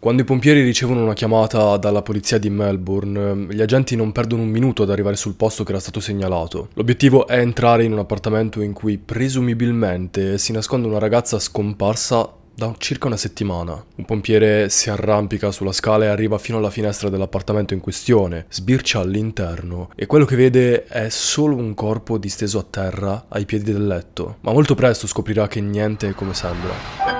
Quando i pompieri ricevono una chiamata dalla polizia di Melbourne, gli agenti non perdono un minuto ad arrivare sul posto che era stato segnalato. L'obiettivo è entrare in un appartamento in cui presumibilmente si nasconde una ragazza scomparsa da circa una settimana. Un pompiere si arrampica sulla scala e arriva fino alla finestra dell'appartamento in questione, sbircia all'interno e quello che vede è solo un corpo disteso a terra ai piedi del letto, ma molto presto scoprirà che niente è come sembra.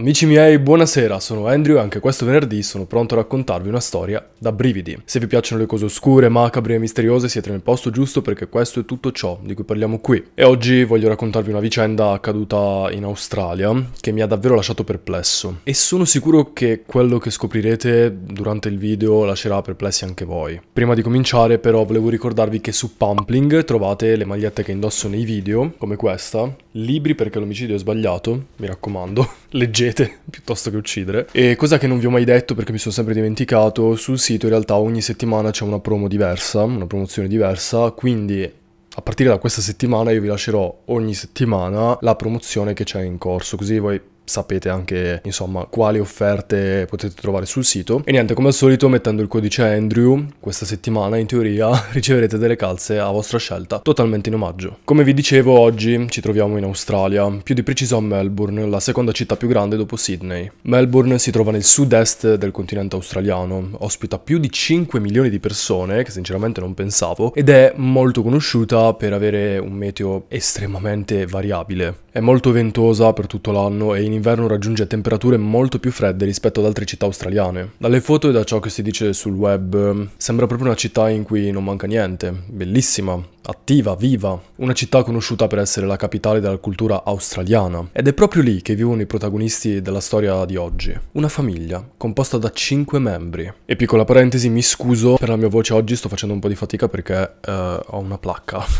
Amici miei, buonasera, sono Andrew e anche questo venerdì sono pronto a raccontarvi una storia da brividi. Se vi piacciono le cose oscure, macabre e misteriose siete nel posto giusto perché questo è tutto ciò di cui parliamo qui. E oggi voglio raccontarvi una vicenda accaduta in Australia che mi ha davvero lasciato perplesso. E sono sicuro che quello che scoprirete durante il video lascerà perplessi anche voi. Prima di cominciare però volevo ricordarvi che su Pumpling trovate le magliette che indosso nei video, come questa, libri perché l'omicidio è sbagliato, mi raccomando, leggete sete piuttosto che uccidere. E cosa che non vi ho mai detto perché mi sono sempre dimenticato, sul sito in realtà ogni settimana c'è una promo diversa, una promozione diversa, quindi a partire da questa settimana io vi lascerò ogni settimana la promozione che c'è in corso, così voi sapete anche insomma quali offerte potete trovare sul sito. E niente, come al solito mettendo il codice Andrew questa settimana in teoria riceverete delle calze a vostra scelta, totalmente in omaggio. Come vi dicevo oggi ci troviamo in Australia, più di preciso a Melbourne, la seconda città più grande dopo Sydney. Melbourne si trova nel sud-est del continente australiano, ospita più di 5 milioni di persone, che sinceramente non pensavo, ed è molto conosciuta per avere un meteo estremamente variabile. È molto ventosa per tutto l'anno e in inverno raggiunge temperature molto più fredde rispetto ad altre città australiane. Dalle foto e da ciò che si dice sul web, sembra proprio una città in cui non manca niente, bellissima, attiva, viva, una città conosciuta per essere la capitale della cultura australiana. Ed è proprio lì che vivono i protagonisti della storia di oggi. Una famiglia composta da 5 membri. E piccola parentesi, mi scuso per la mia voce oggi, sto facendo un po' di fatica perché uh, ho una placca.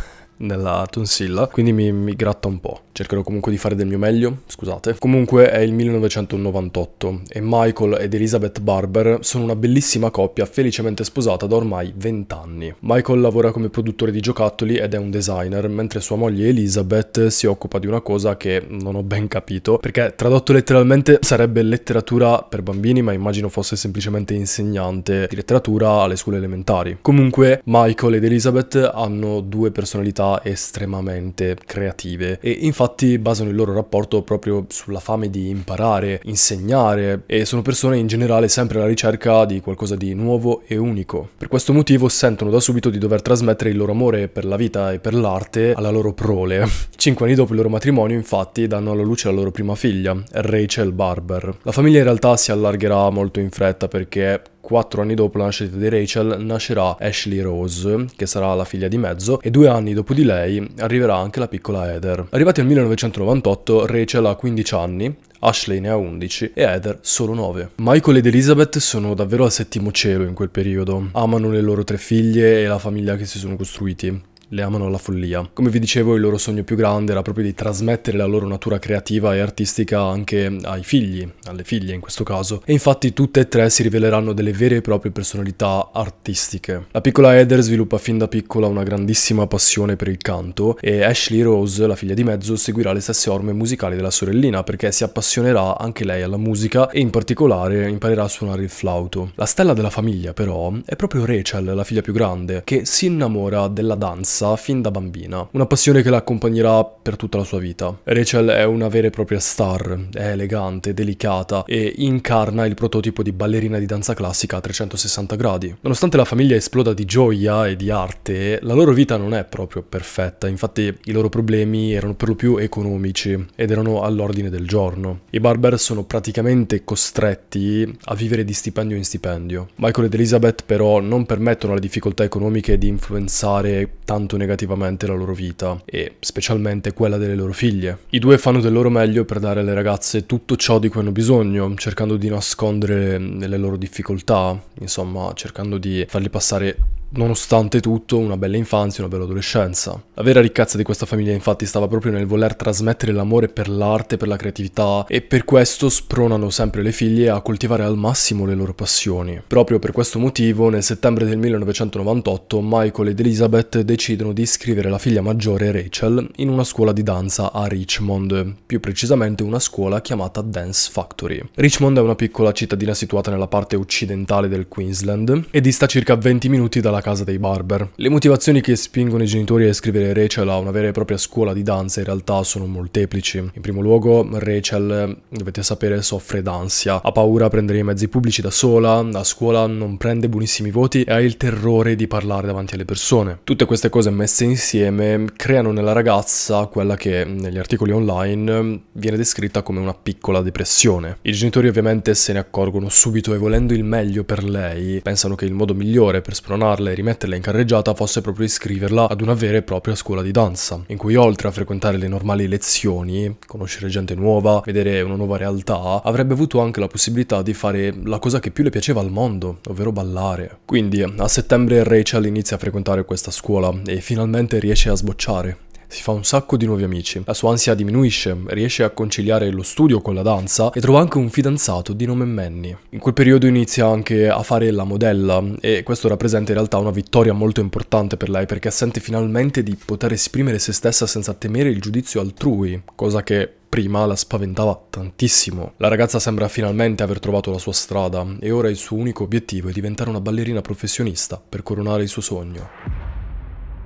nella tonsilla, quindi mi, mi, gratta un po'. Cercherò comunque di fare del mio meglio, scusate. Comunque è il 1998 e Michael ed Elizabeth Barber sono una bellissima coppia felicemente sposata da ormai 20 anni. Michael lavora come produttore di giocattoli ed è un designer, mentre sua moglie Elizabeth si occupa di una cosa che non ho ben capito, perché tradotto letteralmente sarebbe letteratura per bambini, ma immagino fosse semplicemente insegnante di letteratura alle scuole elementari. Comunque Michael ed Elizabeth hanno due personalità estremamente creative e infatti basano il loro rapporto proprio sulla fame di imparare, insegnare e sono persone in generale sempre alla ricerca di qualcosa di nuovo e unico. Per questo motivo sentono da subito di dover trasmettere il loro amore per la vita e per l'arte alla loro prole. Cinque anni dopo il loro matrimonio infatti danno alla luce la loro prima figlia, Rachel Barber. La famiglia in realtà si allargherà molto in fretta perché Quattro anni dopo la nascita di Rachel nascerà Ashley Rose, che sarà la figlia di mezzo, e due anni dopo di lei arriverà anche la piccola Heather. Arrivati al 1998, Rachel ha 15 anni, Ashley ne ha 11 e Heather solo 9. Michael ed Elizabeth sono davvero al settimo cielo in quel periodo. Amano le loro tre figlie e la famiglia che si sono costruiti le amano alla follia. Come vi dicevo, il loro sogno più grande era proprio di trasmettere la loro natura creativa e artistica anche ai figli, alle figlie in questo caso, e infatti tutte e tre si riveleranno delle vere e proprie personalità artistiche. La piccola Heather sviluppa fin da piccola una grandissima passione per il canto e Ashley Rose, la figlia di mezzo, seguirà le stesse orme musicali della sorellina perché si appassionerà anche lei alla musica e in particolare imparerà a suonare il flauto. La stella della famiglia però è proprio Rachel, la figlia più grande, che si innamora della danza danza fin da bambina, una passione che la accompagnerà per tutta la sua vita. Rachel è una vera e propria star, è elegante, delicata e incarna il prototipo di ballerina di danza classica a 360 gradi. Nonostante la famiglia esploda di gioia e di arte, la loro vita non è proprio perfetta, infatti i loro problemi erano per lo più economici ed erano all'ordine del giorno. I Barber sono praticamente costretti a vivere di stipendio in stipendio. Michael ed Elizabeth però non permettono alle difficoltà economiche di influenzare tanto tanto negativamente la loro vita e specialmente quella delle loro figlie. I due fanno del loro meglio per dare alle ragazze tutto ciò di cui hanno bisogno, cercando di nascondere le loro difficoltà, insomma cercando di farli passare nonostante tutto, una bella infanzia e una bella adolescenza. La vera ricchezza di questa famiglia infatti stava proprio nel voler trasmettere l'amore per l'arte, per la creatività e per questo spronano sempre le figlie a coltivare al massimo le loro passioni. Proprio per questo motivo, nel settembre del 1998, Michael ed Elizabeth decidono di iscrivere la figlia maggiore Rachel in una scuola di danza a Richmond, più precisamente una scuola chiamata Dance Factory. Richmond è una piccola cittadina situata nella parte occidentale del Queensland e dista circa 20 minuti dalla alla casa dei Barber. Le motivazioni che spingono i genitori a iscrivere Rachel a una vera e propria scuola di danza in realtà sono molteplici. In primo luogo, Rachel, dovete sapere, soffre d'ansia, ha paura a prendere i mezzi pubblici da sola, a scuola non prende buonissimi voti e ha il terrore di parlare davanti alle persone. Tutte queste cose messe insieme creano nella ragazza quella che negli articoli online viene descritta come una piccola depressione. I genitori ovviamente se ne accorgono subito e volendo il meglio per lei, pensano che il modo migliore per spronarle e rimetterla in carreggiata fosse proprio iscriverla ad una vera e propria scuola di danza, in cui oltre a frequentare le normali lezioni, conoscere gente nuova, vedere una nuova realtà, avrebbe avuto anche la possibilità di fare la cosa che più le piaceva al mondo, ovvero ballare. Quindi a settembre Rachel inizia a frequentare questa scuola e finalmente riesce a sbocciare si fa un sacco di nuovi amici, la sua ansia diminuisce, riesce a conciliare lo studio con la danza e trova anche un fidanzato di nome Manny. In quel periodo inizia anche a fare la modella e questo rappresenta in realtà una vittoria molto importante per lei perché sente finalmente di poter esprimere se stessa senza temere il giudizio altrui, cosa che prima la spaventava tantissimo. La ragazza sembra finalmente aver trovato la sua strada e ora il suo unico obiettivo è diventare una ballerina professionista per coronare il suo sogno.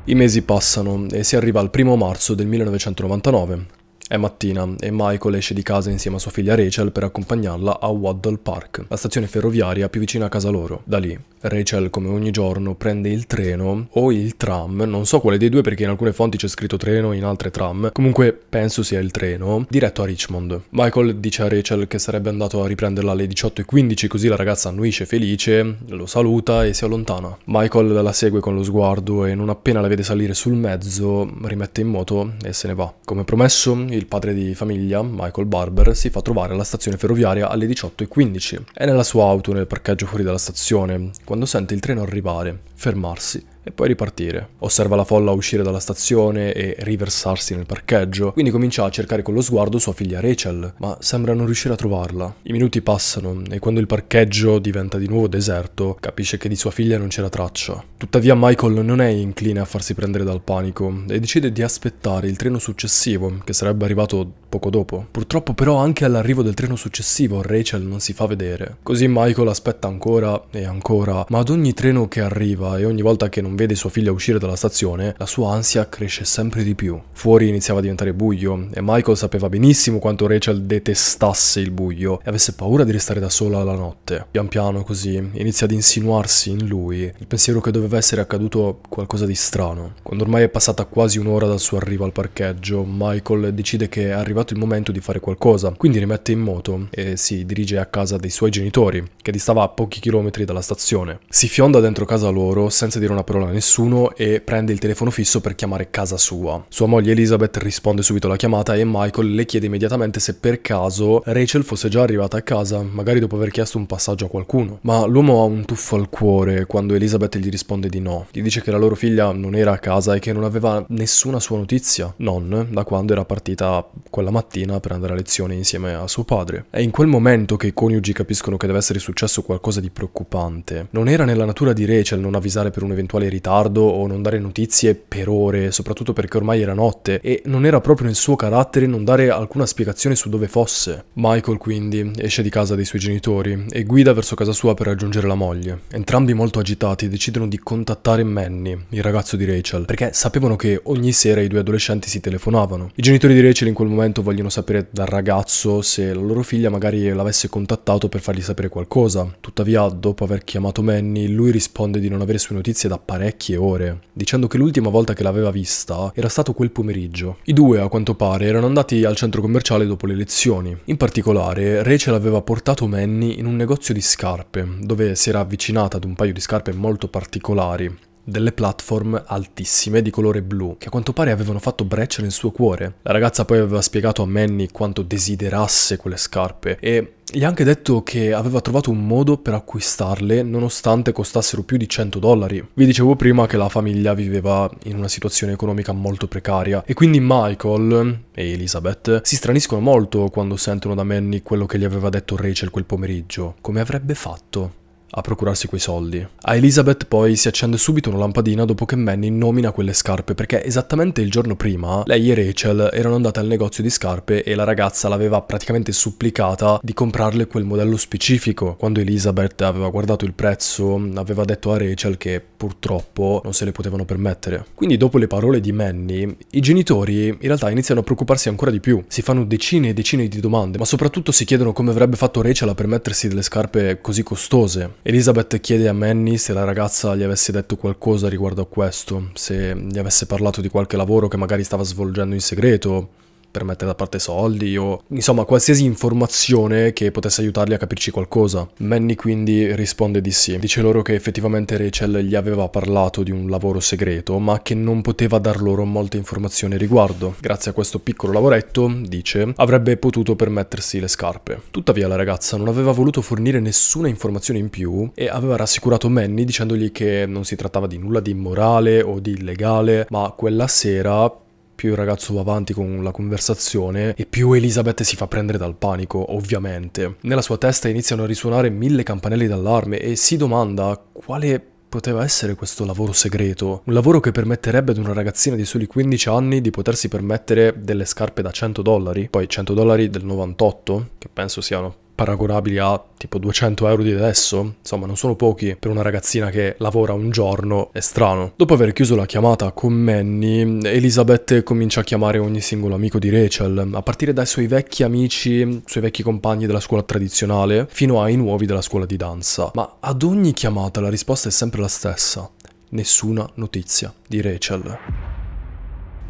I mesi passano e si arriva al primo marzo del 1999. È mattina e Michael esce di casa insieme a sua figlia Rachel per accompagnarla a Waddle Park, la stazione ferroviaria più vicina a casa loro. Da lì, Rachel come ogni giorno prende il treno o il tram, non so quale dei due perché in alcune fonti c'è scritto treno, in altre tram, comunque penso sia il treno, diretto a Richmond. Michael dice a Rachel che sarebbe andato a riprenderla alle 18.15 così la ragazza annuisce felice, lo saluta e si allontana. Michael la segue con lo sguardo e non appena la vede salire sul mezzo rimette in moto e se ne va. Come promesso il padre di famiglia, Michael Barber, si fa trovare alla stazione ferroviaria alle 18.15. È nella sua auto nel parcheggio fuori dalla stazione, quando sente il treno arrivare, fermarsi e poi ripartire. Osserva la folla uscire dalla stazione e riversarsi nel parcheggio, quindi comincia a cercare con lo sguardo sua figlia Rachel, ma sembra non riuscire a trovarla. I minuti passano e quando il parcheggio diventa di nuovo deserto, capisce che di sua figlia non c'era traccia. Tuttavia Michael non è incline a farsi prendere dal panico e decide di aspettare il treno successivo, che sarebbe arrivato poco dopo. Purtroppo però anche all'arrivo del treno successivo Rachel non si fa vedere. Così Michael aspetta ancora e ancora, ma ad ogni treno che arriva e ogni volta che non vede sua figlia uscire dalla stazione, la sua ansia cresce sempre di più. Fuori iniziava a diventare buio e Michael sapeva benissimo quanto Rachel detestasse il buio e avesse paura di restare da sola la notte. Pian piano così inizia ad insinuarsi in lui il pensiero che doveva essere accaduto qualcosa di strano. Quando ormai è passata quasi un'ora dal suo arrivo al parcheggio, Michael decide che è arrivato il momento di fare qualcosa, quindi rimette in moto e si dirige a casa dei suoi genitori, che distava a pochi chilometri dalla stazione. Si fionda dentro casa loro senza dire una parola telefono a nessuno e prende il telefono fisso per chiamare casa sua. Sua moglie Elizabeth risponde subito alla chiamata e Michael le chiede immediatamente se per caso Rachel fosse già arrivata a casa, magari dopo aver chiesto un passaggio a qualcuno. Ma l'uomo ha un tuffo al cuore quando Elizabeth gli risponde di no. Gli dice che la loro figlia non era a casa e che non aveva nessuna sua notizia, non da quando era partita quella mattina per andare a lezione insieme a suo padre. È in quel momento che i coniugi capiscono che deve essere successo qualcosa di preoccupante. Non era nella natura di Rachel non avvisare per un eventuale ritardo o non dare notizie per ore, soprattutto perché ormai era notte e non era proprio nel suo carattere non dare alcuna spiegazione su dove fosse. Michael quindi esce di casa dei suoi genitori e guida verso casa sua per raggiungere la moglie. Entrambi molto agitati decidono di contattare Manny, il ragazzo di Rachel, perché sapevano che ogni sera i due adolescenti si telefonavano. I genitori di Rachel in quel momento vogliono sapere dal ragazzo se la loro figlia magari l'avesse contattato per fargli sapere qualcosa. Tuttavia, dopo aver chiamato Manny, lui risponde di non avere sue notizie da parenti parecchie ore, dicendo che l'ultima volta che l'aveva vista era stato quel pomeriggio. I due, a quanto pare, erano andati al centro commerciale dopo le lezioni. In particolare, Rachel aveva portato Manny in un negozio di scarpe, dove si era avvicinata ad un paio di scarpe molto particolari delle platform altissime di colore blu, che a quanto pare avevano fatto breccia nel suo cuore. La ragazza poi aveva spiegato a Manny quanto desiderasse quelle scarpe e gli ha anche detto che aveva trovato un modo per acquistarle nonostante costassero più di 100 dollari. Vi dicevo prima che la famiglia viveva in una situazione economica molto precaria e quindi Michael e Elizabeth si straniscono molto quando sentono da Manny quello che gli aveva detto Rachel quel pomeriggio. Come avrebbe fatto? a procurarsi quei soldi. A Elizabeth poi si accende subito una lampadina dopo che Manny nomina quelle scarpe perché esattamente il giorno prima lei e Rachel erano andate al negozio di scarpe e la ragazza l'aveva praticamente supplicata di comprarle quel modello specifico. Quando Elizabeth aveva guardato il prezzo aveva detto a Rachel che purtroppo non se le potevano permettere. Quindi dopo le parole di Manny i genitori in realtà iniziano a preoccuparsi ancora di più. Si fanno decine e decine di domande ma soprattutto si chiedono come avrebbe fatto Rachel a permettersi delle scarpe così costose. Elizabeth chiede a Manny se la ragazza gli avesse detto qualcosa riguardo a questo, se gli avesse parlato di qualche lavoro che magari stava svolgendo in segreto, per mettere da parte soldi o insomma qualsiasi informazione che potesse aiutarli a capirci qualcosa. Manny quindi risponde di sì, dice loro che effettivamente Rachel gli aveva parlato di un lavoro segreto ma che non poteva dar loro molte informazioni riguardo. Grazie a questo piccolo lavoretto, dice, avrebbe potuto permettersi le scarpe. Tuttavia la ragazza non aveva voluto fornire nessuna informazione in più e aveva rassicurato Manny dicendogli che non si trattava di nulla di immorale o di illegale, ma quella sera più il ragazzo va avanti con la conversazione e più Elisabeth si fa prendere dal panico, ovviamente. Nella sua testa iniziano a risuonare mille campanelli d'allarme e si domanda quale poteva essere questo lavoro segreto, un lavoro che permetterebbe ad una ragazzina di soli 15 anni di potersi permettere delle scarpe da 100 dollari, poi 100 dollari del 98, che penso siano paragonabili a tipo 200 euro di adesso, insomma non sono pochi per una ragazzina che lavora un giorno, è strano. Dopo aver chiuso la chiamata con Manny, Elisabeth comincia a chiamare ogni singolo amico di Rachel, a partire dai suoi vecchi amici, suoi vecchi compagni della scuola tradizionale, fino ai nuovi della scuola di danza. Ma ad ogni chiamata la risposta è sempre la stessa, nessuna notizia di Rachel.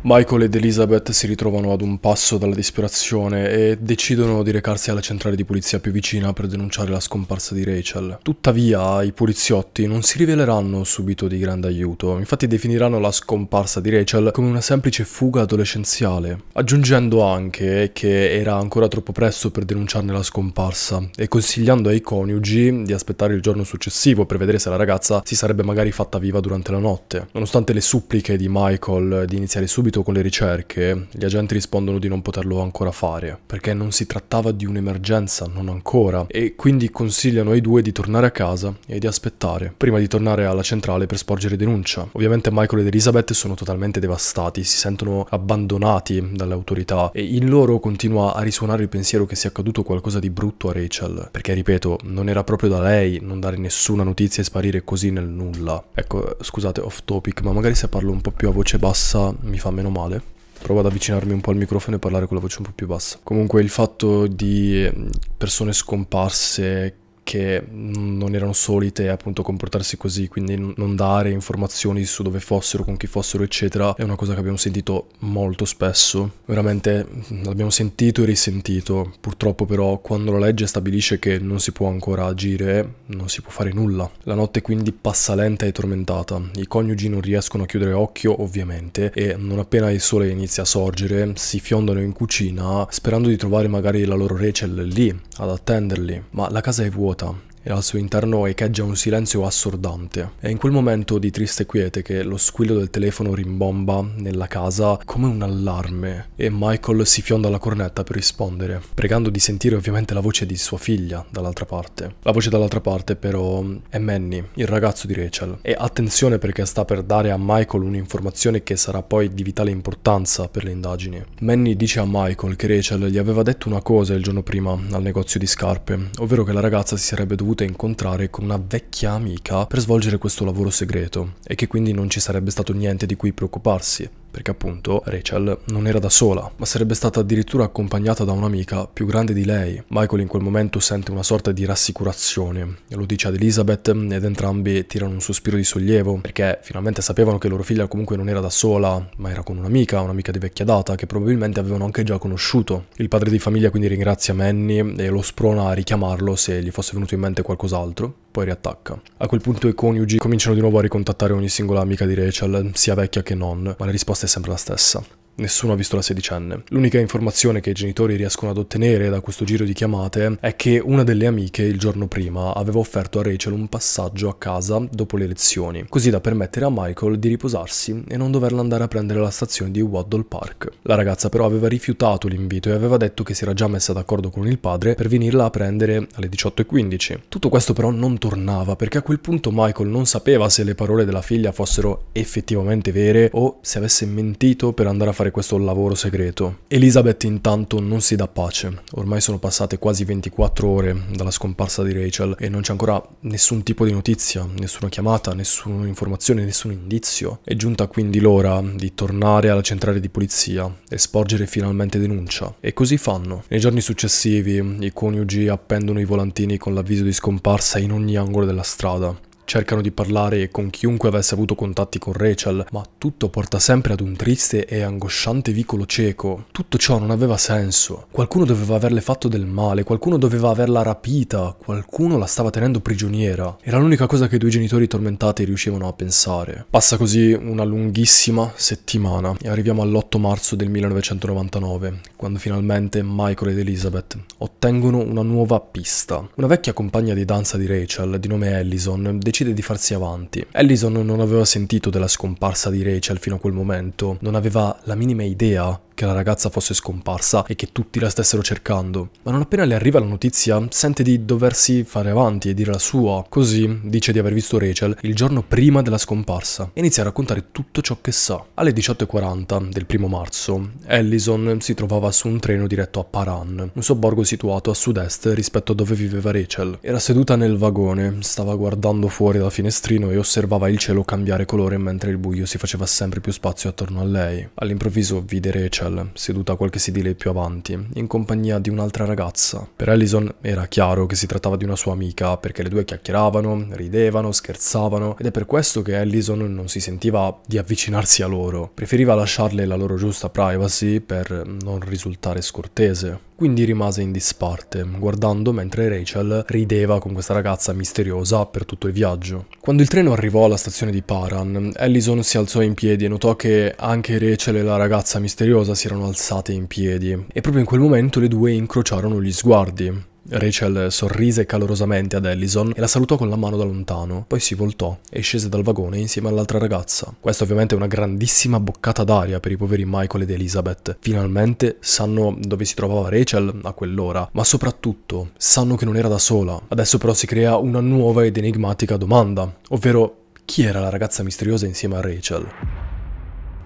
Michael ed Elizabeth si ritrovano ad un passo dalla disperazione e decidono di recarsi alla centrale di polizia più vicina per denunciare la scomparsa di Rachel. Tuttavia, i poliziotti non si riveleranno subito di grande aiuto, infatti definiranno la scomparsa di Rachel come una semplice fuga adolescenziale, aggiungendo anche che era ancora troppo presto per denunciarne la scomparsa e consigliando ai coniugi di aspettare il giorno successivo per vedere se la ragazza si sarebbe magari fatta viva durante la notte. Nonostante le suppliche di Michael di iniziare subito seguito con le ricerche, gli agenti rispondono di non poterlo ancora fare, perché non si trattava di un'emergenza, non ancora, e quindi consigliano ai due di tornare a casa e di aspettare, prima di tornare alla centrale per sporgere denuncia. Ovviamente Michael ed Elizabeth sono totalmente devastati, si sentono abbandonati dalle autorità e in loro continua a risuonare il pensiero che sia accaduto qualcosa di brutto a Rachel, perché ripeto, non era proprio da lei non dare nessuna notizia e sparire così nel nulla. Ecco, scusate, off topic, ma magari se parlo un po' più a voce bassa mi fa meno meno male. Provo ad avvicinarmi un po' al microfono e parlare con la voce un po' più bassa. Comunque il fatto di ehm, persone scomparse che non erano solite appunto comportarsi così, quindi non dare informazioni su dove fossero, con chi fossero, eccetera, è una cosa che abbiamo sentito molto spesso. Veramente l'abbiamo sentito e risentito. Purtroppo però quando la legge stabilisce che non si può ancora agire, non si può fare nulla. La notte quindi passa lenta e tormentata. I coniugi non riescono a chiudere occhio, ovviamente, e non appena il sole inizia a sorgere, si fiondano in cucina sperando di trovare magari la loro Rachel lì ad attenderli, ma la casa è vuota autant. e al suo interno echeggia un silenzio assordante. È in quel momento di triste quiete che lo squillo del telefono rimbomba nella casa come un allarme e Michael si fionda alla cornetta per rispondere, pregando di sentire ovviamente la voce di sua figlia dall'altra parte. La voce dall'altra parte però è Manny, il ragazzo di Rachel. E attenzione perché sta per dare a Michael un'informazione che sarà poi di vitale importanza per le indagini. Manny dice a Michael che Rachel gli aveva detto una cosa il giorno prima al negozio di scarpe, ovvero che la ragazza si sarebbe dovuta dovuta incontrare con una vecchia amica per svolgere questo lavoro segreto e che quindi non ci sarebbe stato niente di cui preoccuparsi perché appunto Rachel non era da sola, ma sarebbe stata addirittura accompagnata da un'amica più grande di lei. Michael in quel momento sente una sorta di rassicurazione, lo dice ad Elizabeth ed entrambi tirano un sospiro di sollievo, perché finalmente sapevano che loro figlia comunque non era da sola, ma era con un'amica, un'amica di vecchia data, che probabilmente avevano anche già conosciuto. Il padre di famiglia quindi ringrazia Manny e lo sprona a richiamarlo se gli fosse venuto in mente qualcos'altro poi riattacca. A quel punto i coniugi cominciano di nuovo a ricontattare ogni singola amica di Rachel, sia vecchia che non, ma la risposta è sempre la stessa. Nessuno ha visto la sedicenne. L'unica informazione che i genitori riescono ad ottenere da questo giro di chiamate è che una delle amiche il giorno prima aveva offerto a Rachel un passaggio a casa dopo le lezioni, così da permettere a Michael di riposarsi e non doverla andare a prendere alla stazione di Waddle Park. La ragazza però aveva rifiutato l'invito e aveva detto che si era già messa d'accordo con il padre per venirla a prendere alle 18.15. Tutto questo però non tornava perché a quel punto Michael non sapeva se le parole della figlia fossero effettivamente vere o se avesse mentito per andare a fare fare questo lavoro segreto. Elizabeth intanto non si dà pace, ormai sono passate quasi 24 ore dalla scomparsa di Rachel e non c'è ancora nessun tipo di notizia, nessuna chiamata, nessuna informazione, nessun indizio. È giunta quindi l'ora di tornare alla centrale di polizia e sporgere finalmente denuncia. E così fanno. Nei giorni successivi i coniugi appendono i volantini con l'avviso di scomparsa in ogni angolo della strada Cercano di parlare con chiunque avesse avuto contatti con Rachel, ma tutto porta sempre ad un triste e angosciante vicolo cieco. Tutto ciò non aveva senso. Qualcuno doveva averle fatto del male, qualcuno doveva averla rapita, qualcuno la stava tenendo prigioniera. Era l'unica cosa che i due genitori tormentati riuscivano a pensare. Passa così una lunghissima settimana e arriviamo all'8 marzo del 1999, quando finalmente Michael ed Elizabeth ottengono una nuova pista. Una vecchia compagna di danza di Rachel, di nome Ellison, decide di farsi avanti. Allison non aveva sentito della scomparsa di Rachel fino a quel momento, non aveva la minima idea che la ragazza fosse scomparsa e che tutti la stessero cercando. Ma non appena le arriva la notizia, sente di doversi fare avanti e dire la sua. Così dice di aver visto Rachel il giorno prima della scomparsa e inizia a raccontare tutto ciò che sa. Alle 18.40 del primo marzo, Allison si trovava su un treno diretto a Paran, un sobborgo situato a sud-est rispetto a dove viveva Rachel. Era seduta nel vagone, stava guardando fuori dal finestrino e osservava il cielo cambiare colore mentre il buio si faceva sempre più spazio attorno a lei. All'improvviso vide Rachel Rachel, seduta qualche sedile più avanti, in compagnia di un'altra ragazza. Per Allison era chiaro che si trattava di una sua amica, perché le due chiacchieravano, ridevano, scherzavano, ed è per questo che Allison non si sentiva di avvicinarsi a loro. Preferiva lasciarle la loro giusta privacy per non risultare scortese. Quindi rimase in disparte, guardando mentre Rachel rideva con questa ragazza misteriosa per tutto il viaggio. Quando il treno arrivò alla stazione di Paran, Allison si alzò in piedi e notò che anche Rachel e la ragazza misteriosa si erano alzate in piedi, e proprio in quel momento le due incrociarono gli sguardi. Rachel sorrise calorosamente ad Allison e la salutò con la mano da lontano, poi si voltò e scese dal vagone insieme all'altra ragazza. Questa ovviamente è una grandissima boccata d'aria per i poveri Michael ed Elizabeth. Finalmente sanno dove si trovava Rachel a quell'ora, ma soprattutto sanno che non era da sola. Adesso però si crea una nuova ed enigmatica domanda, ovvero chi era la ragazza misteriosa insieme a Rachel?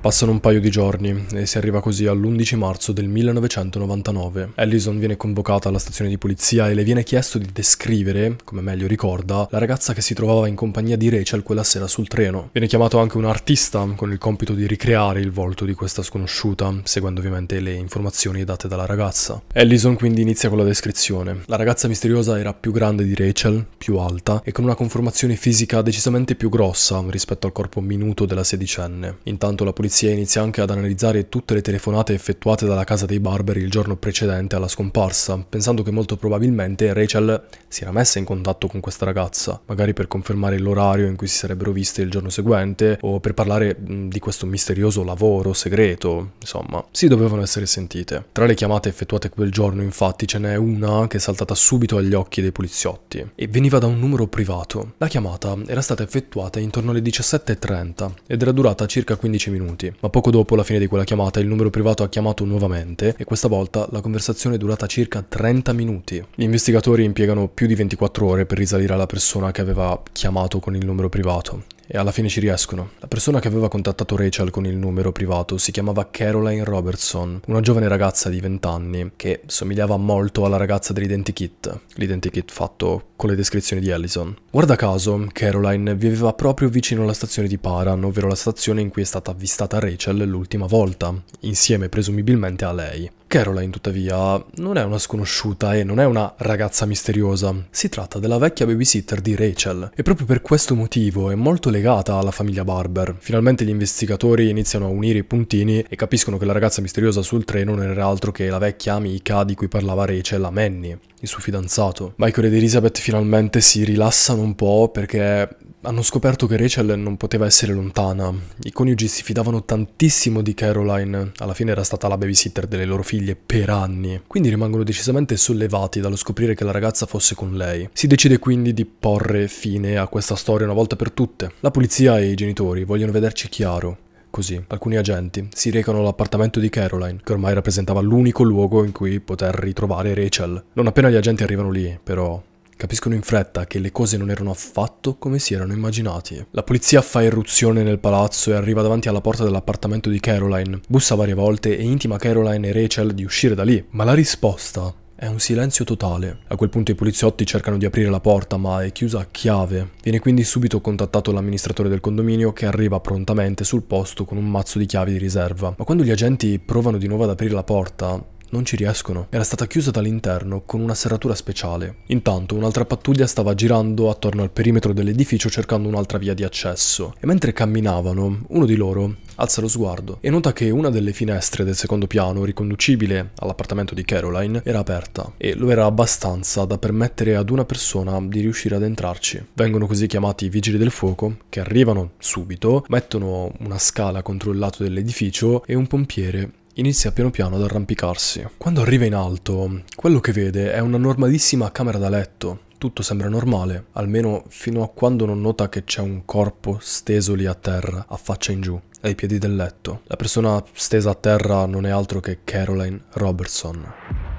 Passano un paio di giorni e si arriva così all'11 marzo del 1999. Allison viene convocata alla stazione di polizia e le viene chiesto di descrivere, come meglio ricorda, la ragazza che si trovava in compagnia di Rachel quella sera sul treno. Viene chiamato anche un artista con il compito di ricreare il volto di questa sconosciuta, seguendo ovviamente le informazioni date dalla ragazza. Allison quindi inizia con la descrizione. La ragazza misteriosa era più grande di Rachel, più alta e con una conformazione fisica decisamente più grossa rispetto al corpo minuto della sedicenne. Intanto la polizia polizia inizia anche ad analizzare tutte le telefonate effettuate dalla casa dei Barberi il giorno precedente alla scomparsa, pensando che molto probabilmente Rachel si era messa in contatto con questa ragazza, magari per confermare l'orario in cui si sarebbero viste il giorno seguente o per parlare di questo misterioso lavoro segreto, insomma, si dovevano essere sentite. Tra le chiamate effettuate quel giorno, infatti, ce n'è una che è saltata subito agli occhi dei poliziotti e veniva da un numero privato. La chiamata era stata effettuata intorno alle 17.30 ed era durata circa 15 minuti minuti, ma poco dopo la fine di quella chiamata il numero privato ha chiamato nuovamente e questa volta la conversazione è durata circa 30 minuti. Gli investigatori impiegano più di 24 ore per risalire alla persona che aveva chiamato con il numero privato e alla fine ci riescono. La persona che aveva contattato Rachel con il numero privato si chiamava Caroline Robertson, una giovane ragazza di 20 anni che somigliava molto alla ragazza dell'identikit, l'identikit fatto con le descrizioni di Allison. Guarda caso, Caroline viveva proprio vicino alla stazione di Paran, ovvero la stazione in cui è stata avvistata Rachel l'ultima volta, insieme presumibilmente a lei. Caroline, tuttavia, non è una sconosciuta e non è una ragazza misteriosa. Si tratta della vecchia babysitter di Rachel e proprio per questo motivo è molto legata alla famiglia Barber. Finalmente gli investigatori iniziano a unire i puntini e capiscono che la ragazza misteriosa sul treno non era altro che la vecchia amica di cui parlava Rachel a Manny, il suo fidanzato. Michael ed Elizabeth finalmente si rilassano un po' perché hanno scoperto che Rachel non poteva essere lontana. I coniugi si fidavano tantissimo di Caroline, alla fine era stata la babysitter delle loro figlie per anni, quindi rimangono decisamente sollevati dallo scoprire che la ragazza fosse con lei. Si decide quindi di porre fine a questa storia una volta per tutte. La polizia e i genitori vogliono vederci chiaro Così, alcuni agenti si recano all'appartamento di Caroline, che ormai rappresentava l'unico luogo in cui poter ritrovare Rachel. Non appena gli agenti arrivano lì, però, Capiscono in fretta che le cose non erano affatto come si erano immaginati. La polizia fa irruzione nel palazzo e arriva davanti alla porta dell'appartamento di Caroline. Bussa varie volte e intima Caroline e Rachel di uscire da lì, ma la risposta è un silenzio totale. A quel punto i poliziotti cercano di aprire la porta, ma è chiusa a chiave. Viene quindi subito contattato l'amministratore del condominio che arriva prontamente sul posto con un mazzo di chiavi di riserva. Ma quando gli agenti provano di nuovo ad aprire la porta, non ci riescono. Era stata chiusa dall'interno con una serratura speciale. Intanto un'altra pattuglia stava girando attorno al perimetro dell'edificio cercando un'altra via di accesso e mentre camminavano uno di loro alza lo sguardo e nota che una delle finestre del secondo piano riconducibile all'appartamento di Caroline era aperta e lo era abbastanza da permettere ad una persona di riuscire ad entrarci. Vengono così chiamati i vigili del fuoco che arrivano subito, mettono una scala contro il lato dell'edificio e un pompiere inizia piano piano ad arrampicarsi. Quando arriva in alto, quello che vede è una normalissima camera da letto, tutto sembra normale, almeno fino a quando non nota che c'è un corpo steso lì a terra, a faccia in giù, ai piedi del letto. La persona stesa a terra non è altro che Caroline Robertson.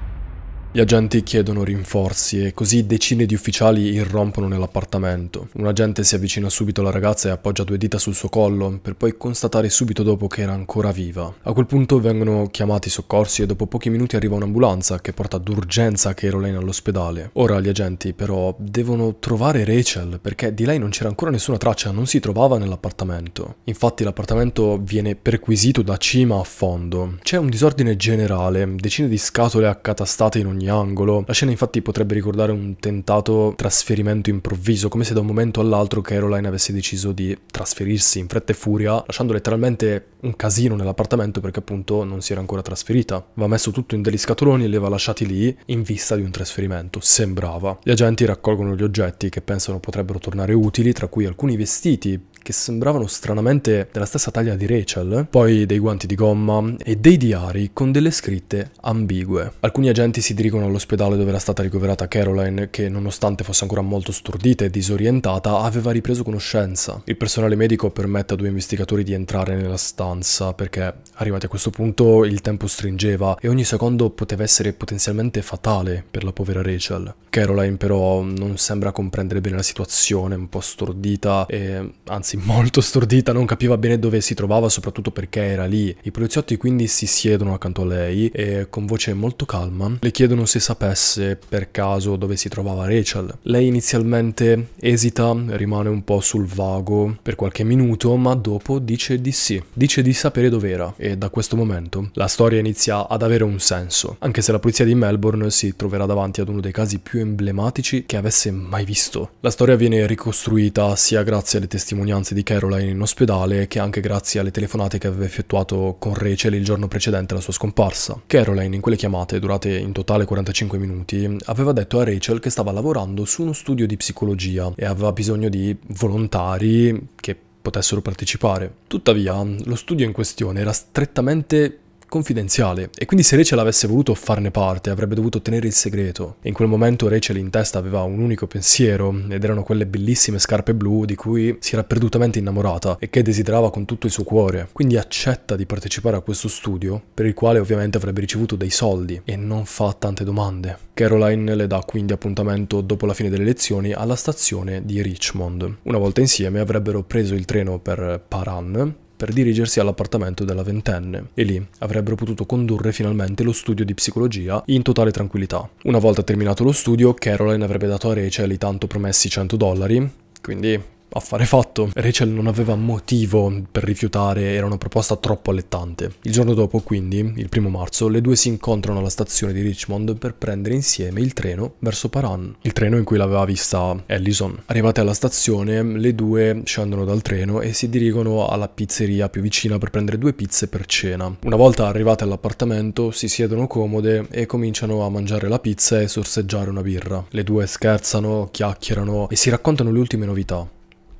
Gli agenti chiedono rinforzi e così decine di ufficiali irrompono nell'appartamento. Un agente si avvicina subito alla ragazza e appoggia due dita sul suo collo per poi constatare subito dopo che era ancora viva. A quel punto vengono chiamati i soccorsi e dopo pochi minuti arriva un'ambulanza che porta d'urgenza Caroline all'ospedale. Ora gli agenti però devono trovare Rachel perché di lei non c'era ancora nessuna traccia, non si trovava nell'appartamento. Infatti l'appartamento viene perquisito da cima a fondo. C'è un disordine generale, decine di scatole accatastate in ogni ogni angolo. La scena infatti potrebbe ricordare un tentato trasferimento improvviso, come se da un momento all'altro Caroline avesse deciso di trasferirsi in fretta e furia, lasciando letteralmente un casino nell'appartamento perché appunto non si era ancora trasferita. Va messo tutto in degli scatoloni e li aveva lasciati lì in vista di un trasferimento, sembrava. Gli agenti raccolgono gli oggetti che pensano potrebbero tornare utili, tra cui alcuni vestiti che sembravano stranamente della stessa taglia di Rachel, poi dei guanti di gomma e dei diari con delle scritte ambigue. Alcuni agenti si dirigono all'ospedale dove era stata ricoverata Caroline, che nonostante fosse ancora molto stordita e disorientata, aveva ripreso conoscenza. Il personale medico permette a due investigatori di entrare nella stanza perché, arrivati a questo punto, il tempo stringeva e ogni secondo poteva essere potenzialmente fatale per la povera Rachel. Caroline però non sembra comprendere bene la situazione, un po' stordita e anzi ragazzi, molto stordita, non capiva bene dove si trovava, soprattutto perché era lì. I poliziotti quindi si siedono accanto a lei e con voce molto calma le chiedono se sapesse per caso dove si trovava Rachel. Lei inizialmente esita, rimane un po' sul vago per qualche minuto, ma dopo dice di sì, dice di sapere dov'era e da questo momento la storia inizia ad avere un senso, anche se la polizia di Melbourne si troverà davanti ad uno dei casi più emblematici che avesse mai visto. La storia viene ricostruita sia grazie alle testimonianze finanze di Caroline in ospedale che anche grazie alle telefonate che aveva effettuato con Rachel il giorno precedente alla sua scomparsa. Caroline in quelle chiamate, durate in totale 45 minuti, aveva detto a Rachel che stava lavorando su uno studio di psicologia e aveva bisogno di volontari che potessero partecipare. Tuttavia, lo studio in questione era strettamente confidenziale e quindi se Rachel avesse voluto farne parte avrebbe dovuto tenere il segreto. In quel momento Rachel in testa aveva un unico pensiero ed erano quelle bellissime scarpe blu di cui si era perdutamente innamorata e che desiderava con tutto il suo cuore. Quindi accetta di partecipare a questo studio per il quale ovviamente avrebbe ricevuto dei soldi e non fa tante domande. Caroline le dà quindi appuntamento dopo la fine delle lezioni alla stazione di Richmond. Una volta insieme avrebbero preso il treno per Paran per dirigersi all'appartamento della ventenne e lì avrebbero potuto condurre finalmente lo studio di psicologia in totale tranquillità. Una volta terminato lo studio, Caroline avrebbe dato a Rachel i tanto promessi 100 dollari, quindi Affare fatto, Rachel non aveva motivo per rifiutare, era una proposta troppo allettante. Il giorno dopo, quindi, il primo marzo, le due si incontrano alla stazione di Richmond per prendere insieme il treno verso Paran, il treno in cui l'aveva vista Allison. Arrivate alla stazione, le due scendono dal treno e si dirigono alla pizzeria più vicina per prendere due pizze per cena. Una volta arrivate all'appartamento, si siedono comode e cominciano a mangiare la pizza e sorseggiare una birra. Le due scherzano, chiacchierano e si raccontano le ultime novità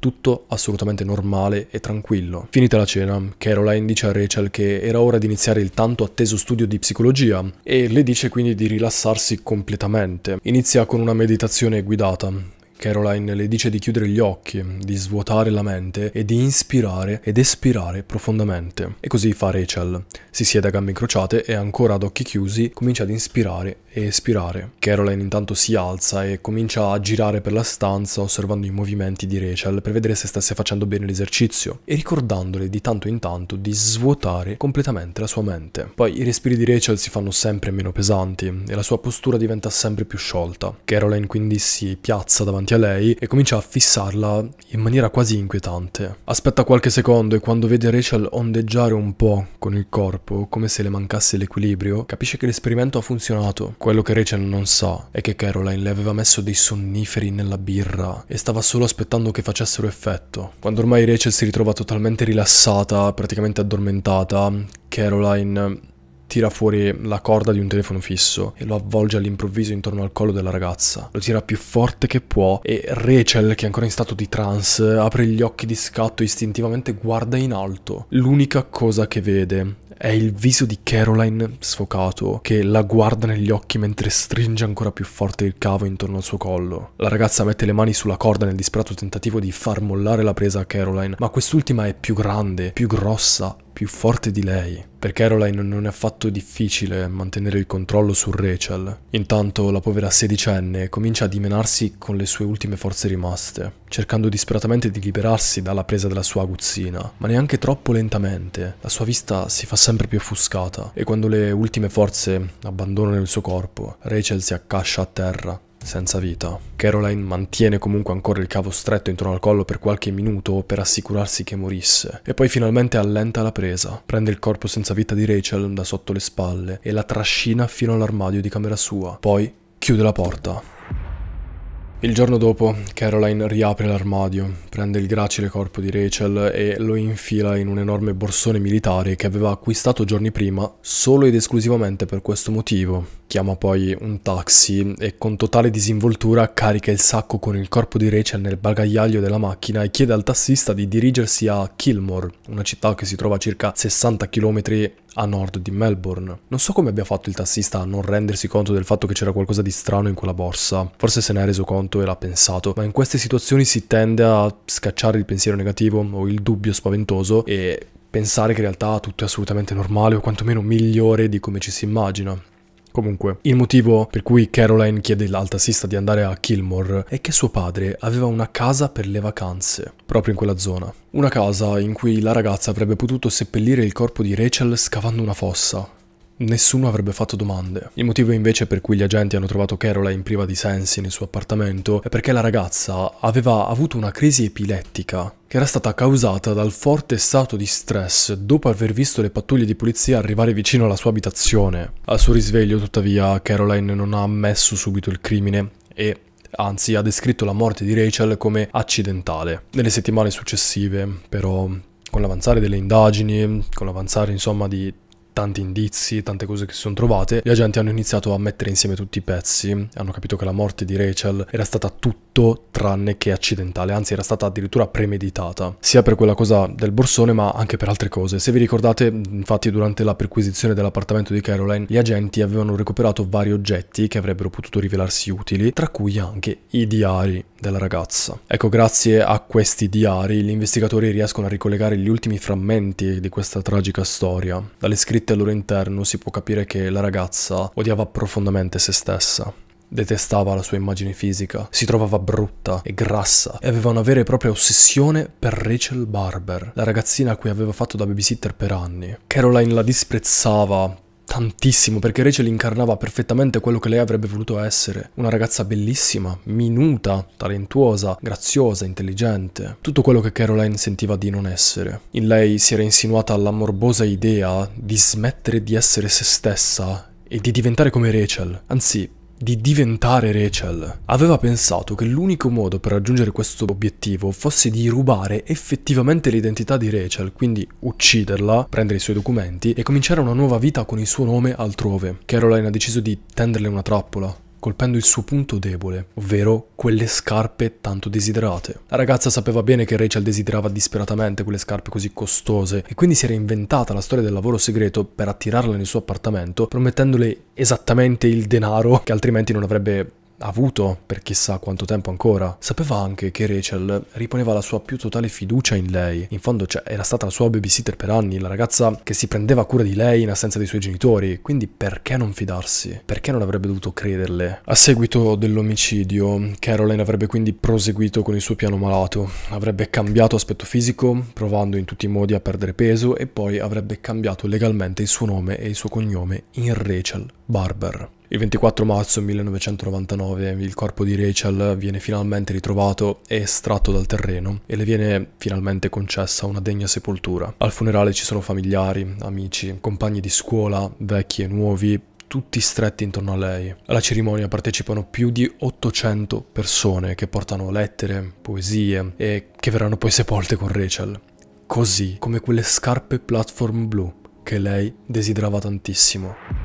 tutto assolutamente normale e tranquillo. Finita la cena, Caroline dice a Rachel che era ora di iniziare il tanto atteso studio di psicologia e le dice quindi di rilassarsi completamente. Inizia con una meditazione guidata Caroline le dice di chiudere gli occhi, di svuotare la mente e di inspirare ed espirare profondamente. E così fa Rachel. Si siede a gambe incrociate e ancora ad occhi chiusi comincia ad inspirare e espirare. Caroline intanto si alza e comincia a girare per la stanza osservando i movimenti di Rachel per vedere se stesse facendo bene l'esercizio e ricordandole di tanto in tanto di svuotare completamente la sua mente. Poi i respiri di Rachel si fanno sempre meno pesanti e la sua postura diventa sempre più sciolta. Caroline quindi si piazza davanti davanti a lei e comincia a fissarla in maniera quasi inquietante. Aspetta qualche secondo e quando vede Rachel ondeggiare un po' con il corpo, come se le mancasse l'equilibrio, capisce che l'esperimento ha funzionato. Quello che Rachel non sa è che Caroline le aveva messo dei sonniferi nella birra e stava solo aspettando che facessero effetto. Quando ormai Rachel si ritrova totalmente rilassata, praticamente addormentata, Caroline tira fuori la corda di un telefono fisso e lo avvolge all'improvviso intorno al collo della ragazza. Lo tira più forte che può e Rachel, che è ancora in stato di trance, apre gli occhi di scatto e istintivamente guarda in alto. L'unica cosa che vede è il viso di Caroline sfocato, che la guarda negli occhi mentre stringe ancora più forte il cavo intorno al suo collo. La ragazza mette le mani sulla corda nel disperato tentativo di far mollare la presa a Caroline, ma quest'ultima è più grande, più grossa più forte di lei. Per Caroline non è affatto difficile mantenere il controllo su Rachel. Intanto la povera sedicenne comincia a dimenarsi con le sue ultime forze rimaste, cercando disperatamente di liberarsi dalla presa della sua aguzzina, ma neanche troppo lentamente. La sua vista si fa sempre più offuscata e quando le ultime forze abbandonano il suo corpo, Rachel si accascia a terra, senza vita. Caroline mantiene comunque ancora il cavo stretto intorno al collo per qualche minuto per assicurarsi che morisse e poi finalmente allenta la presa. Prende il corpo senza vita di Rachel da sotto le spalle e la trascina fino all'armadio di camera sua. Poi chiude la porta. Il giorno dopo, Caroline riapre l'armadio, prende il gracile corpo di Rachel e lo infila in un enorme borsone militare che aveva acquistato giorni prima solo ed esclusivamente per questo motivo. Chiama poi un taxi e con totale disinvoltura carica il sacco con il corpo di Rachel nel bagagliaio della macchina e chiede al tassista di dirigersi a Kilmore, una città che si trova a circa 60 km a nord di Melbourne. Non so come abbia fatto il tassista a non rendersi conto del fatto che c'era qualcosa di strano in quella borsa. Forse se ne è reso conto e l'ha pensato, ma in queste situazioni si tende a scacciare il pensiero negativo o il dubbio spaventoso e pensare che in realtà tutto è assolutamente normale o quantomeno migliore di come ci si immagina. Comunque, il motivo per cui Caroline chiede al di andare a Kilmore è che suo padre aveva una casa per le vacanze, proprio in quella zona. Una casa in cui la ragazza avrebbe potuto seppellire il corpo di Rachel scavando una fossa, Nessuno avrebbe fatto domande. Il motivo invece per cui gli agenti hanno trovato Caroline priva di sensi nel suo appartamento è perché la ragazza aveva avuto una crisi epilettica che era stata causata dal forte stato di stress dopo aver visto le pattuglie di polizia arrivare vicino alla sua abitazione. Al suo risveglio, tuttavia, Caroline non ha ammesso subito il crimine e anzi ha descritto la morte di Rachel come accidentale. Nelle settimane successive, però, con l'avanzare delle indagini, con l'avanzare insomma di tanti indizi, tante cose che si sono trovate, gli agenti hanno iniziato a mettere insieme tutti i pezzi, hanno capito che la morte di Rachel era stata tutto tranne che accidentale, anzi era stata addirittura premeditata, sia per quella cosa del borsone ma anche per altre cose. Se vi ricordate, infatti durante la perquisizione dell'appartamento di Caroline, gli agenti avevano recuperato vari oggetti che avrebbero potuto rivelarsi utili, tra cui anche i diari della ragazza. Ecco, grazie a questi diari gli investigatori riescono a ricollegare gli ultimi frammenti di questa tragica storia, dalle scritte scritte al loro interno si può capire che la ragazza odiava profondamente se stessa. Detestava la sua immagine fisica, si trovava brutta e grassa e aveva una vera e propria ossessione per Rachel Barber, la ragazzina a cui aveva fatto da babysitter per anni. Caroline la disprezzava tantissimo perché Rachel incarnava perfettamente quello che lei avrebbe voluto essere. Una ragazza bellissima, minuta, talentuosa, graziosa, intelligente. Tutto quello che Caroline sentiva di non essere. In lei si era insinuata la morbosa idea di smettere di essere se stessa e di diventare come Rachel. Anzi, di diventare Rachel. Aveva pensato che l'unico modo per raggiungere questo obiettivo fosse di rubare effettivamente l'identità di Rachel, quindi ucciderla, prendere i suoi documenti e cominciare una nuova vita con il suo nome altrove. Caroline ha deciso di tenderle una trappola colpendo il suo punto debole, ovvero quelle scarpe tanto desiderate. La ragazza sapeva bene che Rachel desiderava disperatamente quelle scarpe così costose e quindi si era inventata la storia del lavoro segreto per attirarla nel suo appartamento, promettendole esattamente il denaro che altrimenti non avrebbe avuto per chissà quanto tempo ancora. Sapeva anche che Rachel riponeva la sua più totale fiducia in lei. In fondo cioè, era stata la sua babysitter per anni, la ragazza che si prendeva cura di lei in assenza dei suoi genitori, quindi perché non fidarsi? Perché non avrebbe dovuto crederle? A seguito dell'omicidio, Caroline avrebbe quindi proseguito con il suo piano malato, avrebbe cambiato aspetto fisico, provando in tutti i modi a perdere peso e poi avrebbe cambiato legalmente il suo nome e il suo cognome in Rachel Barber. Il 24 marzo 1999 il corpo di Rachel viene finalmente ritrovato e estratto dal terreno e le viene finalmente concessa una degna sepoltura. Al funerale ci sono familiari, amici, compagni di scuola, vecchi e nuovi, tutti stretti intorno a lei. Alla cerimonia partecipano più di 800 persone che portano lettere, poesie e che verranno poi sepolte con Rachel. Così come quelle scarpe platform blu che lei desiderava tantissimo.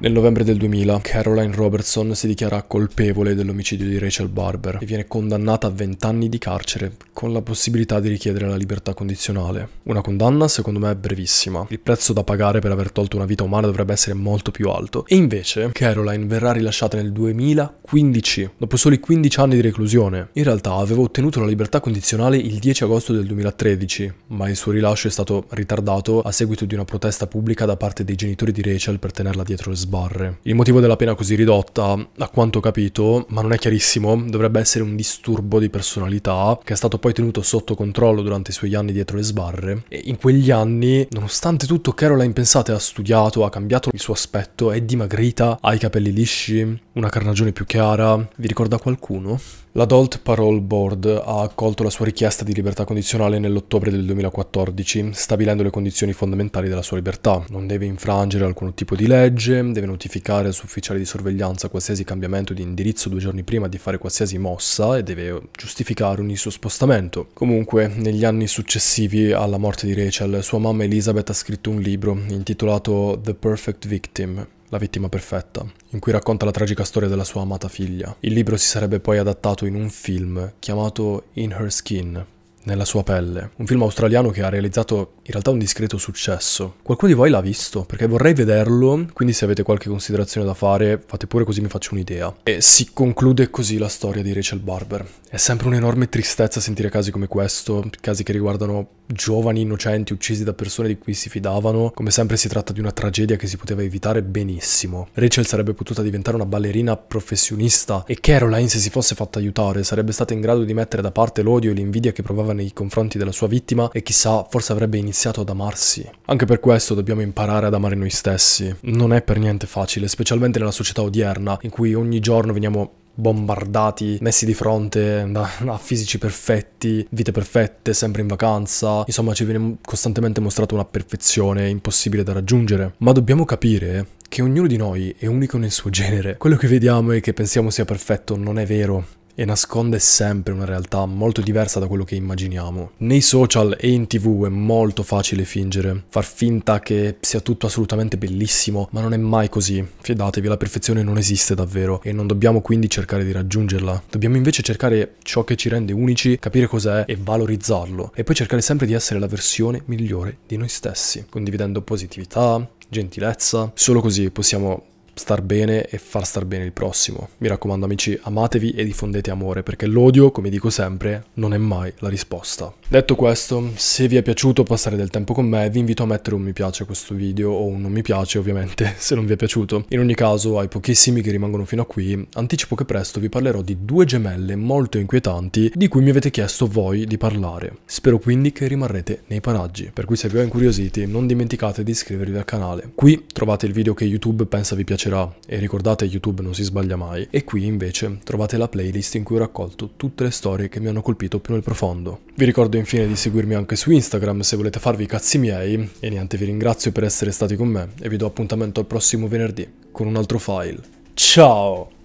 Nel novembre del 2000, Caroline Robertson si dichiara colpevole dell'omicidio di Rachel Barber e viene condannata a 20 anni di carcere, con la possibilità di richiedere la libertà condizionale. Una condanna, secondo me, brevissima. Il prezzo da pagare per aver tolto una vita umana dovrebbe essere molto più alto. E invece, Caroline verrà rilasciata nel 2015, dopo soli 15 anni di reclusione. In realtà aveva ottenuto la libertà condizionale il 10 agosto del 2013, ma il suo rilascio è stato ritardato a seguito di una protesta pubblica da parte dei genitori di Rachel per tenerla dietro le sbarre sbarre. Il motivo della pena così ridotta, a quanto ho capito, ma non è chiarissimo, dovrebbe essere un disturbo di personalità che è stato poi tenuto sotto controllo durante i suoi anni dietro le sbarre. E in quegli anni, nonostante tutto, Caroline pensate ha studiato, ha cambiato il suo aspetto, è dimagrita, ha i capelli lisci, una carnagione più chiara. Vi ricorda qualcuno? L'Adult Parole Board ha accolto la sua richiesta di libertà condizionale nell'ottobre del 2014, stabilendo le condizioni fondamentali della sua libertà. Non deve infrangere alcun tipo di legge, deve notificare al suo ufficiale di sorveglianza qualsiasi cambiamento di indirizzo due giorni prima di fare qualsiasi mossa e deve giustificare ogni suo spostamento. Comunque, negli anni successivi alla morte di Rachel, sua mamma Elizabeth ha scritto un libro intitolato The Perfect Victim, la vittima perfetta, in cui racconta la tragica storia della sua amata figlia. Il libro si sarebbe poi adattato in un film chiamato In Her Skin, nella sua pelle, un film australiano che ha realizzato in realtà un discreto successo. Qualcuno di voi l'ha visto? Perché vorrei vederlo, quindi se avete qualche considerazione da fare fate pure così mi faccio un'idea. E si conclude così la storia di Rachel Barber. È sempre un'enorme tristezza sentire casi come questo, casi che riguardano giovani innocenti uccisi da persone di cui si fidavano. Come sempre si tratta di una tragedia che si poteva evitare benissimo. Rachel sarebbe potuta diventare una ballerina professionista e Caroline se si fosse fatta aiutare sarebbe stata in grado di mettere da parte l'odio e l'invidia che provava nei confronti della sua vittima e chissà, forse avrebbe iniziato ad amarsi. Anche per questo dobbiamo imparare ad amare noi stessi. Non è per niente facile, specialmente nella società odierna, in cui ogni giorno veniamo bombardati, messi di fronte a fisici perfetti, vite perfette, sempre in vacanza, insomma ci viene costantemente mostrata una perfezione impossibile da raggiungere. Ma dobbiamo capire che ognuno di noi è unico nel suo genere. Quello che vediamo e che pensiamo sia perfetto non è vero e nasconde sempre una realtà molto diversa da quello che immaginiamo. Nei social e in tv è molto facile fingere, far finta che sia tutto assolutamente bellissimo, ma non è mai così. Fidatevi, la perfezione non esiste davvero e non dobbiamo quindi cercare di raggiungerla. Dobbiamo invece cercare ciò che ci rende unici, capire cos'è e valorizzarlo e poi cercare sempre di essere la versione migliore di noi stessi, condividendo positività, gentilezza. Solo così possiamo star bene e far star bene il prossimo. Mi raccomando amici, amatevi e diffondete amore, perché l'odio, come dico sempre, non è mai la risposta. Detto questo, se vi è piaciuto passare del tempo con me, vi invito a mettere un mi piace a questo video, o un non mi piace ovviamente, se non vi è piaciuto. In ogni caso, ai pochissimi che rimangono fino a qui, anticipo che presto vi parlerò di due gemelle molto inquietanti di cui mi avete chiesto voi di parlare. Spero quindi che rimarrete nei paraggi, per cui se vi ho incuriositi non dimenticate di iscrivervi al canale. Qui trovate il video che YouTube pensa vi piacerà piacerà e ricordate YouTube non si sbaglia mai. E qui invece trovate la playlist in cui ho raccolto tutte le storie che mi hanno colpito più nel profondo. Vi ricordo infine di seguirmi anche su Instagram se volete farvi i cazzi miei e niente vi ringrazio per essere stati con me e vi do appuntamento al prossimo venerdì con un altro file. Ciao!